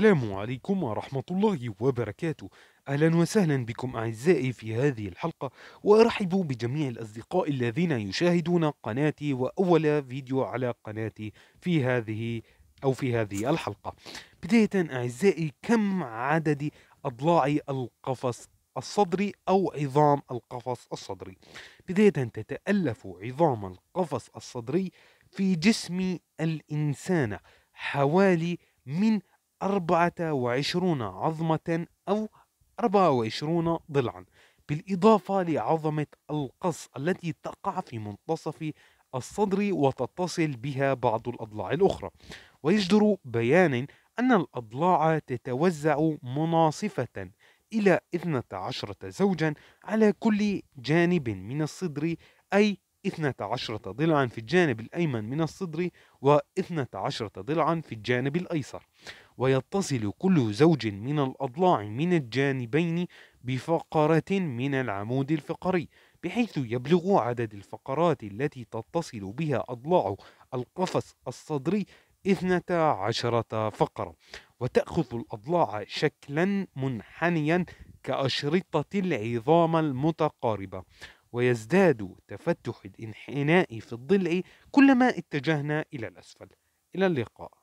السلام عليكم ورحمة الله وبركاته أهلا وسهلا بكم أعزائي في هذه الحلقة وأرحب بجميع الأصدقاء الذين يشاهدون قناتي وأول فيديو على قناتي في هذه أو في هذه الحلقة بداية أعزائي كم عدد أضلاع القفص الصدري أو عظام القفص الصدري بداية تتألف عظام القفص الصدري في جسم الإنسان حوالي من 24 عظمة أو 24 ضلعا بالإضافة لعظمة القص التي تقع في منتصف الصدر وتتصل بها بعض الأضلاع الأخرى ويجدر بيان أن الأضلاع تتوزع مناصفة إلى 12 زوجا على كل جانب من الصدر أي 12 ضلعا في الجانب الأيمن من الصدر و12 ضلعا في الجانب الأيسر ويتصل كل زوج من الأضلاع من الجانبين بفقرة من العمود الفقري بحيث يبلغ عدد الفقرات التي تتصل بها أضلاع القفص الصدري 12 فقرة وتأخذ الأضلاع شكلا منحنيا كأشرطة العظام المتقاربة ويزداد تفتح الانحناء في الضلع كلما اتجهنا إلى الأسفل إلى اللقاء